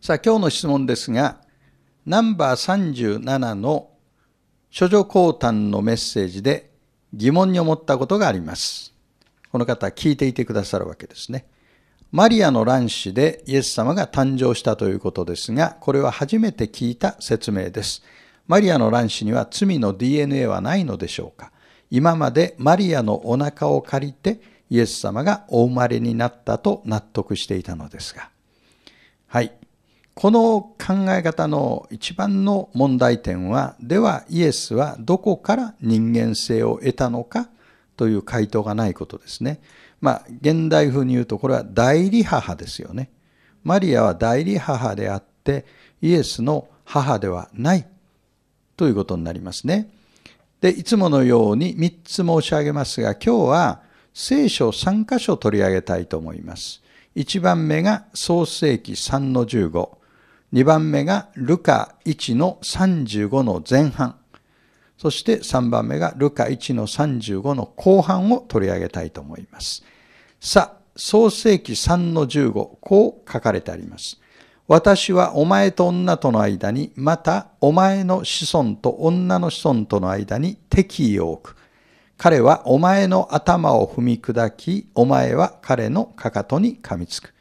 さあ、今日の質問ですが、ナンバー37の処女降誕のメッセージで疑問に思ったことがあります。この方、聞いていてくださるわけですね。マリアの卵子でイエス様が誕生したということですが、これは初めて聞いた説明です。マリアの卵子には罪の DNA はないのでしょうか今までマリアのお腹を借りてイエス様がお生まれになったと納得していたのですが、はい。この考え方の一番の問題点は、ではイエスはどこから人間性を得たのかという回答がないことですね。まあ、現代風に言うとこれは代理母ですよね。マリアは代理母であって、イエスの母ではないということになりますね。で、いつものように3つ申し上げますが、今日は聖書3箇所取り上げたいと思います。1番目が創世記3の15、2番目がルカ1の35の前半、そして3番目がルカ1の35の後半を取り上げたいと思います。さあ、創世記3の15、こう書かれてあります。私はお前と女との間に、またお前の子孫と女の子孫との間に敵意を置く。彼はお前の頭を踏み砕き、お前は彼のかかとに噛みつく。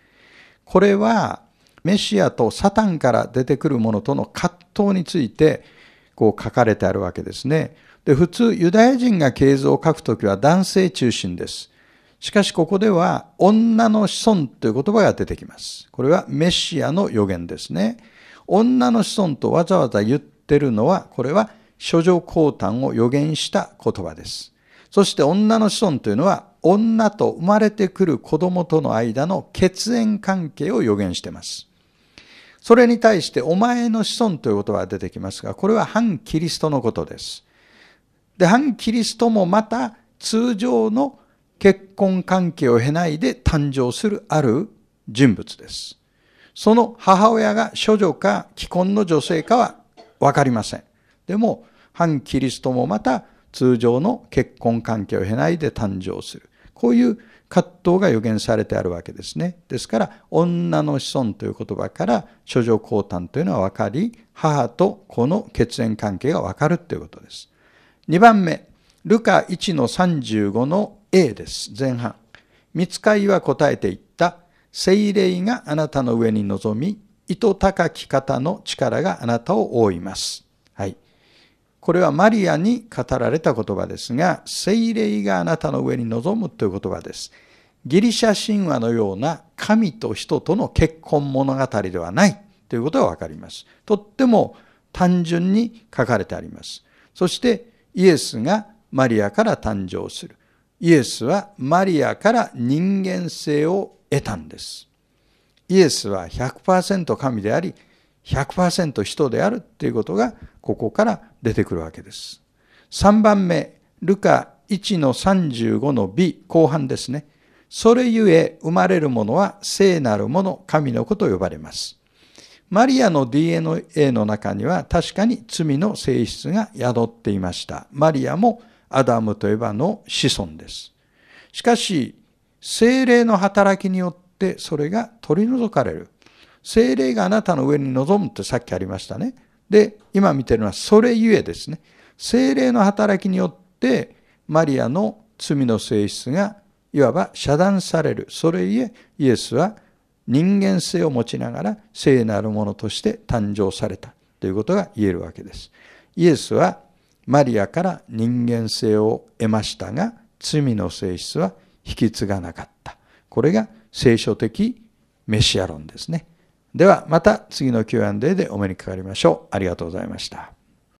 これは、メシアとサタンから出てくるものとの葛藤について、こう書かれてあるわけですね。で、普通、ユダヤ人が経図を書くときは男性中心です。しかし、ここでは、女の子孫という言葉が出てきます。これはメシアの予言ですね。女の子孫とわざわざ言ってるのは、これは、諸女降誕を予言した言葉です。そして女の子孫というのは、女と生まれてくる子供との間の血縁関係を予言しています。それに対して、お前の子孫という言葉が出てきますが、これは反キリストのことです。で、反キリストもまた通常の結婚関係を経ないで誕生するある人物です。その母親が処女か既婚の女性かはわかりません。でも、反キリストもまた通常の結婚関係を経ないで誕生する。こういう葛藤が予言されてあるわけですね。ですから、女の子孫という言葉から、諸女降誕というのは分かり、母と子の血縁関係が分かるということです。2番目、ルカ1の35の A です。前半。見つかいは答えていった。精霊があなたの上に臨み、糸高き方の力があなたを覆います。はい。これはマリアに語られた言葉ですが、聖霊があなたの上に臨むという言葉です。ギリシャ神話のような神と人との結婚物語ではないということがわかります。とっても単純に書かれてあります。そしてイエスがマリアから誕生する。イエスはマリアから人間性を得たんです。イエスは100%神であり、100%人であるっていうことがここから出てくるわけです。3番目、ルカ1の35の B 後半ですね。それゆえ生まれるものは聖なるもの、神の子と呼ばれます。マリアの DNA の中には確かに罪の性質が宿っていました。マリアもアダムとエヴの子孫です。しかし、精霊の働きによってそれが取り除かれる。精霊があなたの上に臨むってさっきありましたね。で、今見てるのは、それゆえですね。精霊の働きによって、マリアの罪の性質が、いわば遮断される。それゆえ、イエスは人間性を持ちながら、聖なるものとして誕生された。ということが言えるわけです。イエスは、マリアから人間性を得ましたが、罪の性質は引き継がなかった。これが聖書的メシア論ですね。ではまた次の Q&A でお目にかかりましょう。ありがとうございました。